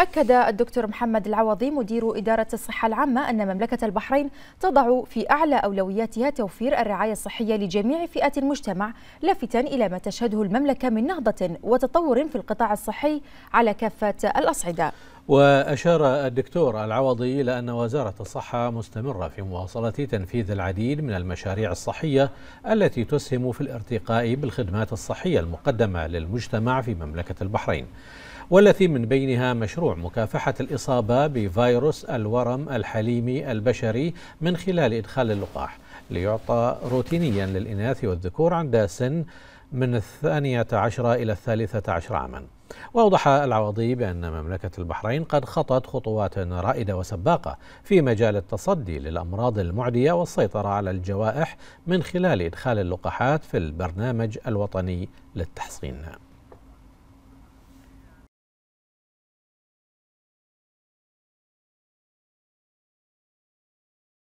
أكد الدكتور محمد العوضي مدير إدارة الصحة العامة أن مملكة البحرين تضع في أعلى أولوياتها توفير الرعاية الصحية لجميع فئات المجتمع لافتا إلى ما تشهده المملكة من نهضة وتطور في القطاع الصحي على كافة الأصعدة وأشار الدكتور العوضي إلى أن وزارة الصحة مستمرة في مواصلة تنفيذ العديد من المشاريع الصحية التي تسهم في الارتقاء بالخدمات الصحية المقدمة للمجتمع في مملكة البحرين والتي من بينها مشروع مكافحة الإصابة بفيروس الورم الحليمي البشري من خلال إدخال اللقاح ليعطى روتينيا للإناث والذكور عند سن من الثانية عشرة إلى الثالثة عشر عاماً وأوضح العوضي بأن مملكة البحرين قد خطت خطوات رائدة وسباقة في مجال التصدي للأمراض المعدية والسيطرة على الجوائح من خلال إدخال اللقاحات في البرنامج الوطني للتحصين